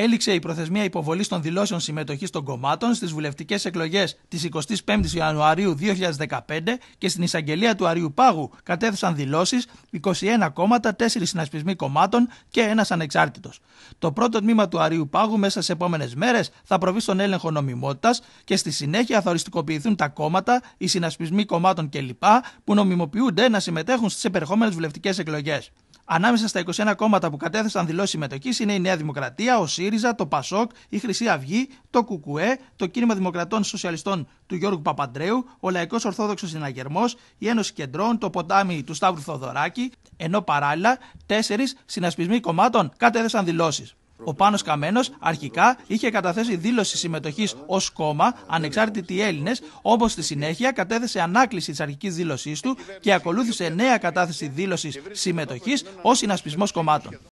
έληξε η προθεσμία υποβολής των δηλώσεων συμμετοχής των κομμάτων στις βουλευτικές εκλογές της 25η Ιανουαρίου 2015 και στην εισαγγελία του Αριού Πάγου κατέθεσαν δηλώσεις 21 κόμματα, 4 συνασπισμοί κομμάτων και ένας ανεξάρτητος. Το πρώτο τμήμα του Αριού Πάγου μέσα στι επόμενες μέρες θα προβεί στον έλεγχο νομιμότητας και στη συνέχεια θα οριστικοποιηθούν τα κόμματα, οι συνασπισμοί κομμάτων κλπ. που νομιμοποιούνται να συμμετέχουν στις επερχόμενες βουλευτικές εκλογές. Ανάμεσα στα 21 κόμματα που κατέθεσαν δηλώσεις συμμετοχής είναι η Νέα Δημοκρατία, ο ΣΥΡΙΖΑ, το ΠΑΣΟΚ, η Χρυσή Αυγή, το ΚΚΕ, το Κίνημα Δημοκρατών Σοσιαλιστών του Γιώργου Παπαντρέου, ο Λαϊκός Ορθόδοξος Συναγερμός, η Ένωση Κεντρών, το Ποτάμι του Σταύρου Θοδωράκη, ενώ παράλληλα τέσσερις συνασπισμοί κομμάτων κατέθεσαν δηλώσεις. Ο Πάνος Καμένος αρχικά είχε καταθέσει δήλωση συμμετοχής ως κόμμα ανεξάρτητοι Έλληνες, όπως στη συνέχεια κατέθεσε ανάκληση της αρχικής δήλωσής του και ακολούθησε νέα κατάθεση δήλωσης συμμετοχής ως συνασπισμός κομμάτων.